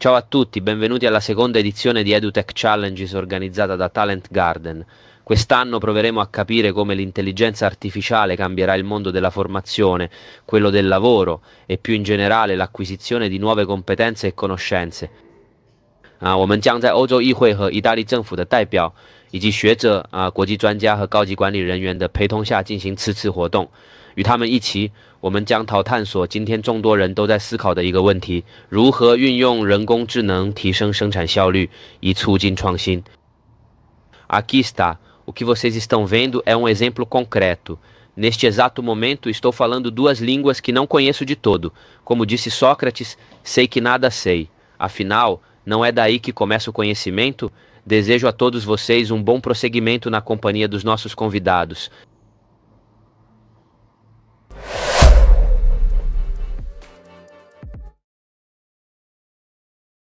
Ciao a tutti, benvenuti alla seconda edizione di EduTech Challenges organizzata da Talent Garden. Quest'anno proveremo a capire come l'intelligenza artificiale cambierà il mondo della formazione, quello del lavoro e più in generale l'acquisizione di nuove competenze e conoscenze. 啊，我们将在欧洲议会和意大利政府的代表，以及学者、啊国际专家和高级管理人员的陪同下进行此次活动。与他们一起，我们将讨探索今天众多人都在思考的一个问题：如何运用人工智能提升生产效率。以促进创新。Aqui está. O que vocês estão vendo é um exemplo concreto. Neste exato momento, estou falando duas línguas que não conheço de todo. Como disse Sócrates, sei que nada sei. Afinal. Não é daí que começa o conhecimento? Desejo a todos vocês um bom prosseguimento na companhia dos nossos convidados.